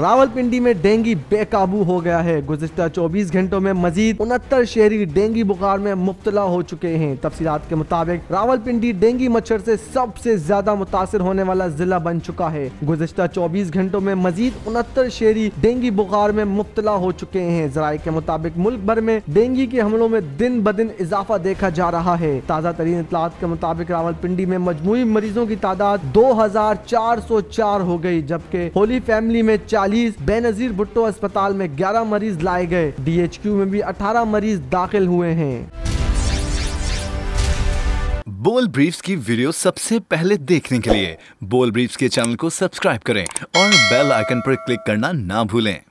रावलपिंडी में डेंगी बेकाबू हो गया है गुजशत 24 घंटों में मजीद उनहत्तर शहरी डेंगी बुखार में मुबतला हो चुके हैं तफसीत के मुताबिक रावलपिंडी डेंगी मच्छर से सबसे ज्यादा मुतासर होने वाला जिला बन चुका है गुजशत 24 घंटों में मजीद उनहत्तर शहरी डेंगी बुखार में मुब्तला हो चुके हैं जराये के मुताबिक मुल्क भर में डेंगू के हमलों में दिन ब दिन इजाफा देखा जा रहा है ताज़ा तरीन इतलात के मुताबिक रावलपिंडी में मजमू मरीजों की तादाद दो हजार चार सौ चार हो गई जबकि होली फैमिली में चार चालीस बेनजीर भुट्टो अस्पताल में ग्यारह मरीज लाए गए क्यू में भी अठारह मरीज दाखिल हुए हैं बोल ब्रीफ्स की वीडियो सबसे पहले देखने के लिए बोल ब्रीफ्स के चैनल को सब्सक्राइब करें और बेल आइकन पर क्लिक करना ना भूलें